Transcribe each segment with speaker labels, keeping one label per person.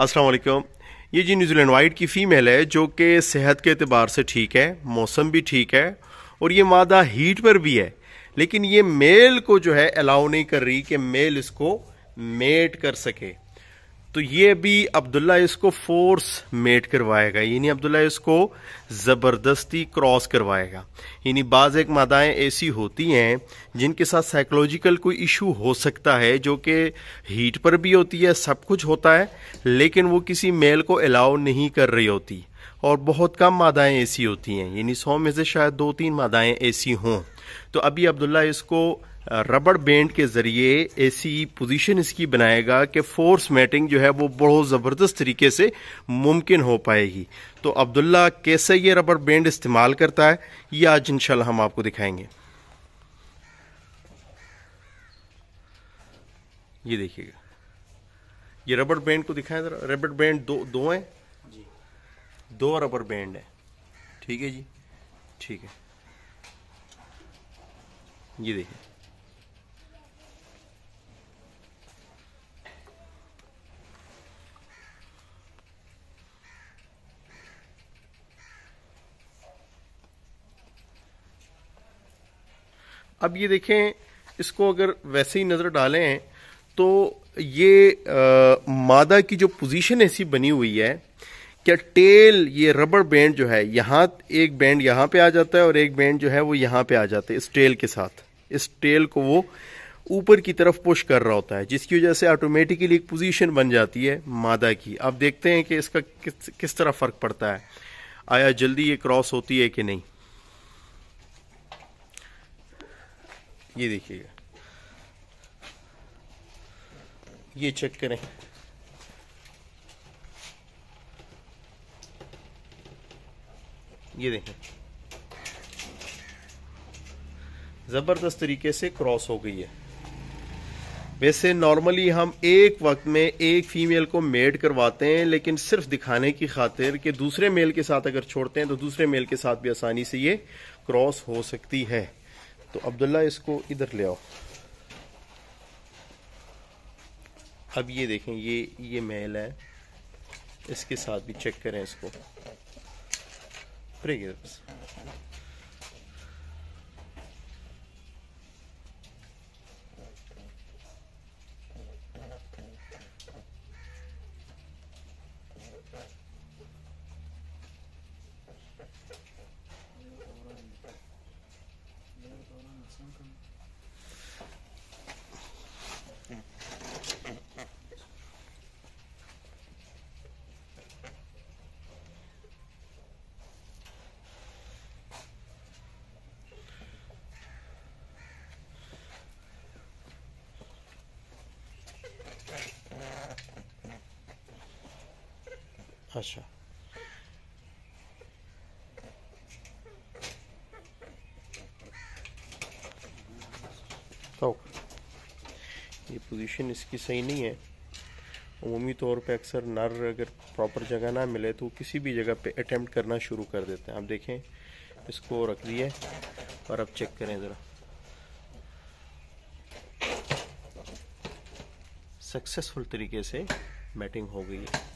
Speaker 1: अस्सलाम वालेकुम ये जी न्यूजीलैंड वाइट की फ़ीमेल है जो कि सेहत के अतबार से ठीक है मौसम भी ठीक है और ये मादा हीट पर भी है लेकिन ये मेल को जो है अलाउ नहीं कर रही कि मेल इसको मेट कर सके तो ये भी अब्दुल्ला इसको फोर्स मेड करवाएगा यानी अब्दुल्ला इसको ज़बरदस्ती क्रॉस करवाएगा यानी बाज़ एक मादाएँ ऐसी होती हैं जिनके साथ साइकोलॉजिकल कोई इशू हो सकता है जो कि हीट पर भी होती है सब कुछ होता है लेकिन वो किसी मेल को अलाउ नहीं कर रही होती और बहुत कम मादाएँ ऐसी होती हैं यानी सौ में से शायद दो तीन मादाएँ ऐसी हों तो अभी अब्दुल्ला इसको रबड़ बैंड के ज़रिए ऐसी पोजीशन इसकी बनाएगा कि फोर्स मैटिंग जो है वो बहुत ज़बरदस्त तरीके से मुमकिन हो पाएगी तो अब्दुल्ला कैसे ये रबड़ बैंड इस्तेमाल करता है ये आज इंशाल्लाह हम आपको दिखाएंगे ये देखिएगा ये रबड़ बैंड को दिखाएं ज़रा रबड़ बैंड दो दो हैं दो रबर बैंड है ठीक है जी ठीक है ये देखिए अब ये देखें इसको अगर वैसे ही नज़र डालें तो ये आ, मादा की जो पोजीशन ऐसी बनी हुई है क्या टेल ये रबड़ बैंड जो है यहाँ एक बैंड यहाँ पे आ जाता है और एक बैंड जो है वो यहाँ पे आ जाता है इस टेल के साथ इस टेल को वो ऊपर की तरफ पुश कर रहा होता है जिसकी वजह से ऑटोमेटिकली एक पोजीशन बन जाती है मादा की आप देखते हैं कि इसका किस किस तरह फ़र्क पड़ता है आया जल्दी ये क्रॉस होती है कि नहीं ये देखिएगा ये चेक करें ये देखें ज़बरदस्त तरीके से क्रॉस हो गई है वैसे नॉर्मली हम एक वक्त में एक फीमेल को मेड करवाते हैं लेकिन सिर्फ दिखाने की खातिर कि दूसरे मेल के साथ अगर छोड़ते हैं तो दूसरे मेल के साथ भी आसानी से ये क्रॉस हो सकती है तो अब्दुल्ला इसको इधर ले आओ अब ये देखें ये ये मेल है इसके साथ भी चेक करें इसको preguiça. अच्छा तो ये पोजीशन इसकी सही नहीं है अमूमी तौर पे अक्सर नर अगर प्रॉपर जगह ना मिले तो किसी भी जगह पे अटैम्प्ट करना शुरू कर देते हैं आप देखें इसको रख दिए और अब चेक करें ज़रा सक्सेसफुल तरीके से मैटिंग हो गई है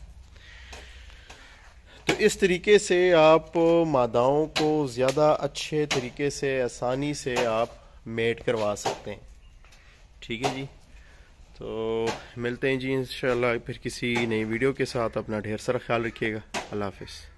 Speaker 1: इस तरीके से आप मादाओं को ज़्यादा अच्छे तरीके से आसानी से आप मेट करवा सकते हैं ठीक है जी तो मिलते हैं जी इन फिर किसी नई वीडियो के साथ अपना ढेर सारा ख्याल रखिएगा अल्लाह हाफिज़